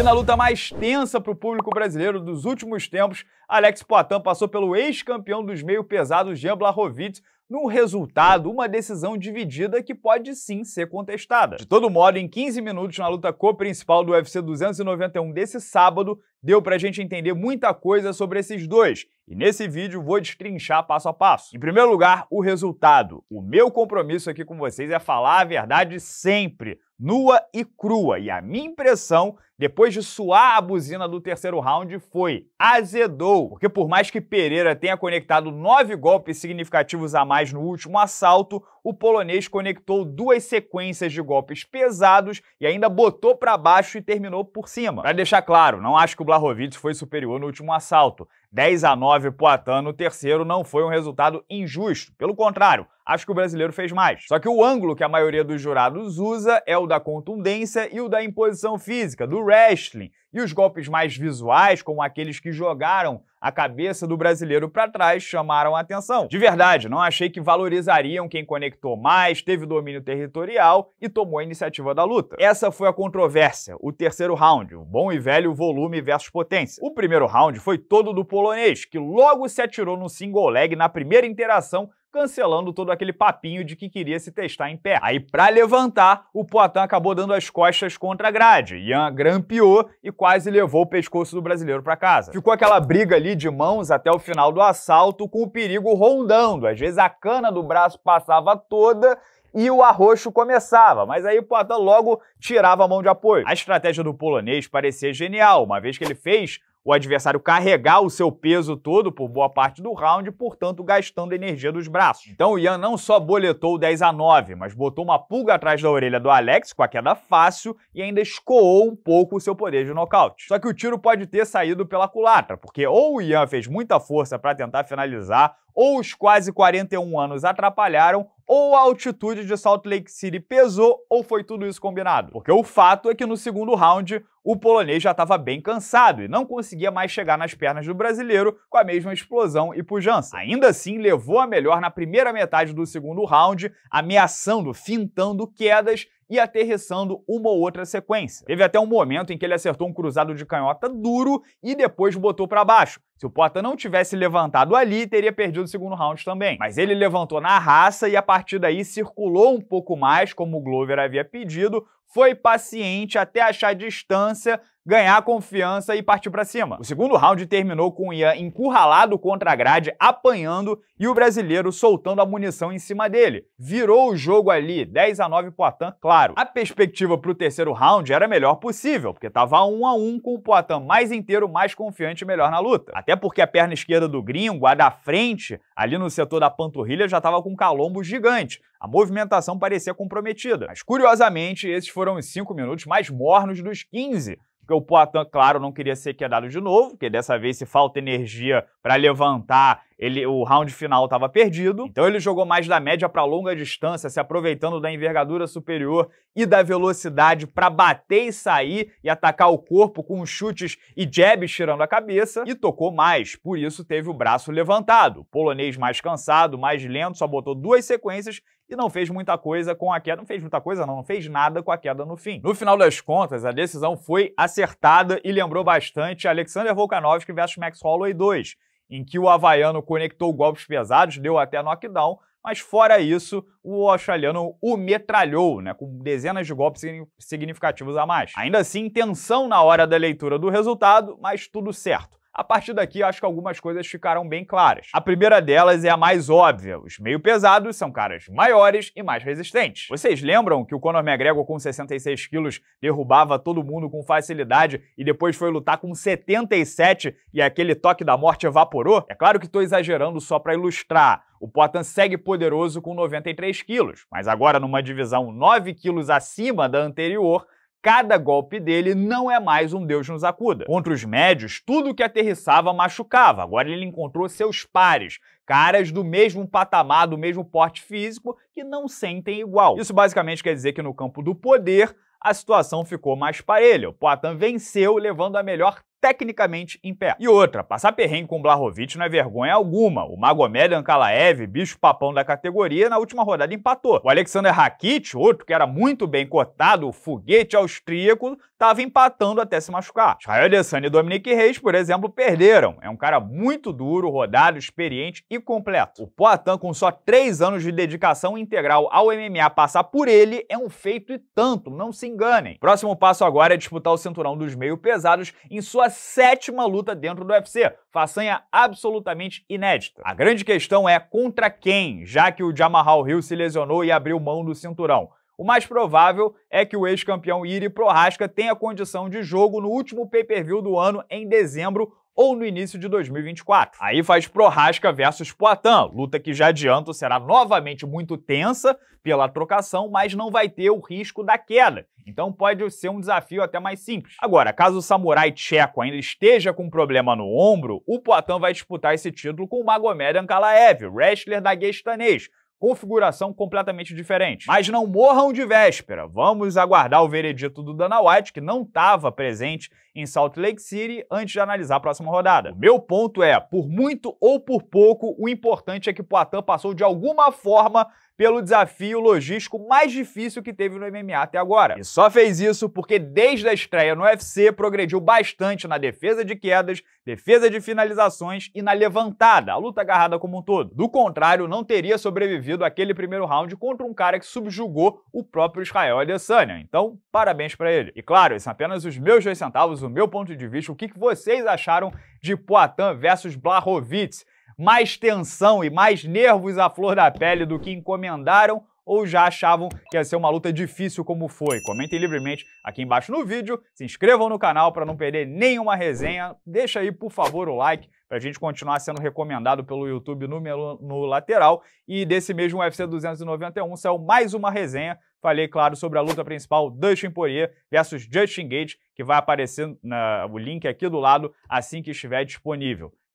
E na luta mais tensa para o público brasileiro dos últimos tempos, Alex Poitin passou pelo ex-campeão dos meio-pesados Jean Blachowicz num resultado, uma decisão dividida que pode sim ser contestada. De todo modo, em 15 minutos na luta co-principal do UFC 291 desse sábado, deu para a gente entender muita coisa sobre esses dois. E nesse vídeo vou destrinchar passo a passo. Em primeiro lugar, o resultado. O meu compromisso aqui com vocês é falar a verdade sempre, nua e crua. E a minha impressão, depois de suar a buzina do terceiro round, foi azedou. Porque por mais que Pereira tenha conectado nove golpes significativos a mais no último assalto, o polonês conectou duas sequências de golpes pesados e ainda botou para baixo e terminou por cima. Para deixar claro, não acho que o Blahovic foi superior no último assalto, 10 a 9 pro no terceiro não foi um resultado injusto. Pelo contrário, acho que o brasileiro fez mais. Só que o ângulo que a maioria dos jurados usa é o da contundência e o da imposição física, do wrestling. E os golpes mais visuais, como aqueles que jogaram a cabeça do brasileiro para trás, chamaram a atenção. De verdade, não achei que valorizariam quem conectou mais, teve domínio territorial e tomou a iniciativa da luta. Essa foi a controvérsia, o terceiro round, o bom e velho volume versus potência. O primeiro round foi todo do poder polonês, que logo se atirou no single leg na primeira interação, cancelando todo aquele papinho de que queria se testar em pé. Aí, para levantar, o Poitin acabou dando as costas contra a grade. Ian grampeou e quase levou o pescoço do brasileiro para casa. Ficou aquela briga ali de mãos até o final do assalto, com o perigo rondando. Às vezes a cana do braço passava toda e o arroxo começava, mas aí o Poitin logo tirava a mão de apoio. A estratégia do polonês parecia genial, uma vez que ele fez o adversário carregar o seu peso todo por boa parte do round, portanto gastando energia dos braços. Então o Ian não só boletou 10 a 9, mas botou uma pulga atrás da orelha do Alex com a queda fácil e ainda escoou um pouco o seu poder de nocaute. Só que o tiro pode ter saído pela culatra, porque ou o Ian fez muita força para tentar finalizar ou os quase 41 anos atrapalharam, ou a altitude de Salt Lake City pesou, ou foi tudo isso combinado. Porque o fato é que no segundo round o polonês já estava bem cansado e não conseguia mais chegar nas pernas do brasileiro com a mesma explosão e pujança. Ainda assim, levou a melhor na primeira metade do segundo round, ameaçando, fintando quedas e aterrissando uma ou outra sequência. Teve até um momento em que ele acertou um cruzado de canhota duro e depois botou para baixo. Se o Porta não tivesse levantado ali, teria perdido o segundo round também. Mas ele levantou na raça e a partir daí circulou um pouco mais, como o Glover havia pedido, foi paciente até achar distância, ganhar confiança e partir para cima. O segundo round terminou com o Ian encurralado contra a grade, apanhando e o brasileiro soltando a munição em cima dele. Virou o jogo ali, 10 a 9 Poitin, claro. A perspectiva para o terceiro round era a melhor possível, porque tava 1 a 1 com o Poitin mais inteiro, mais confiante e melhor na luta. Até porque a perna esquerda do gringo, a da frente, ali no setor da panturrilha, já tava com um calombo gigante. A movimentação parecia comprometida. Mas curiosamente, esses foram os 5 minutos mais mornos dos 15 porque o Poitin, claro, não queria ser quedado de novo, porque dessa vez, se falta energia, para levantar. Ele, o round final estava perdido, então ele jogou mais da média para longa distância, se aproveitando da envergadura superior e da velocidade para bater e sair e atacar o corpo com chutes e jabs tirando a cabeça e tocou mais, por isso teve o braço levantado. polonês mais cansado, mais lento, só botou duas sequências e não fez muita coisa com a queda. Não fez muita coisa, não, não fez nada com a queda no fim. No final das contas, a decisão foi acertada e lembrou bastante Alexander Volkanovski versus Max Holloway 2 em que o havaiano conectou golpes pesados, deu até knockdown, mas fora isso, o australiano o metralhou, né, com dezenas de golpes significativos a mais. Ainda assim, tensão na hora da leitura do resultado, mas tudo certo. A partir daqui, acho que algumas coisas ficaram bem claras. A primeira delas é a mais óbvia. Os meio pesados são caras maiores e mais resistentes. Vocês lembram que o Conor McGregor com 66 quilos derrubava todo mundo com facilidade e depois foi lutar com 77 e aquele toque da morte evaporou? É claro que estou exagerando só para ilustrar. O Potan segue poderoso com 93 quilos, mas agora numa divisão 9 quilos acima da anterior, Cada golpe dele não é mais um Deus nos acuda. Contra os médios, tudo que aterrissava machucava. Agora ele encontrou seus pares, caras do mesmo patamar, do mesmo porte físico, que não sentem igual. Isso basicamente quer dizer que no campo do poder, a situação ficou mais parelha. O Poitin venceu levando a melhor tecnicamente em pé. E outra, passar perrengue com Blahovic não é vergonha alguma. O Magomed Ankalaev, bicho papão da categoria, na última rodada empatou. O Alexander Rakic, outro que era muito bem cotado, o foguete austríaco, estava empatando até se machucar. Israel Adesanya e Dominic Reis, por exemplo, perderam. É um cara muito duro, rodado, experiente e completo. O Poitin, com só três anos de dedicação integral ao MMA, passar por ele é um feito e tanto, não se enganem. Próximo passo agora é disputar o cinturão dos meio pesados em sua sétima luta dentro do UFC, façanha absolutamente inédita. A grande questão é contra quem, já que o Jamahal Hill se lesionou e abriu mão do cinturão. O mais provável é que o ex-campeão Iri Prohaska tenha condição de jogo no último pay-per-view do ano em dezembro ou no início de 2024. Aí faz Prohaska versus Poitin, luta que já adianto será novamente muito tensa pela trocação, mas não vai ter o risco da queda. Então pode ser um desafio até mais simples. Agora, caso o samurai tcheco ainda esteja com um problema no ombro, o Poitin vai disputar esse título com o Magomed Ankalaev, wrestler daguestanês, configuração completamente diferente. Mas não morram de véspera. Vamos aguardar o veredito do Dana White, que não estava presente em Salt Lake City, antes de analisar a próxima rodada. O meu ponto é, por muito ou por pouco, o importante é que Poitin passou de alguma forma pelo desafio logístico mais difícil que teve no MMA até agora. E só fez isso porque desde a estreia no UFC progrediu bastante na defesa de quedas, defesa de finalizações e na levantada, a luta agarrada como um todo. Do contrário, não teria sobrevivido aquele primeiro round contra um cara que subjugou o próprio Israel Adesanya. Então, parabéns para ele. E claro, esses são é apenas os meus dois centavos, o meu ponto de vista, o que vocês acharam de Poitin versus Blachowicz? mais tensão e mais nervos à flor da pele do que encomendaram ou já achavam que ia ser uma luta difícil como foi? Comentem livremente aqui embaixo no vídeo, se inscrevam no canal para não perder nenhuma resenha, deixa aí por favor o like para a gente continuar sendo recomendado pelo YouTube no, no lateral e desse mesmo UFC 291 saiu mais uma resenha Falei, claro, sobre a luta principal Dustin Poirier versus Justin Gates, que vai aparecer na, o link aqui do lado assim que estiver disponível.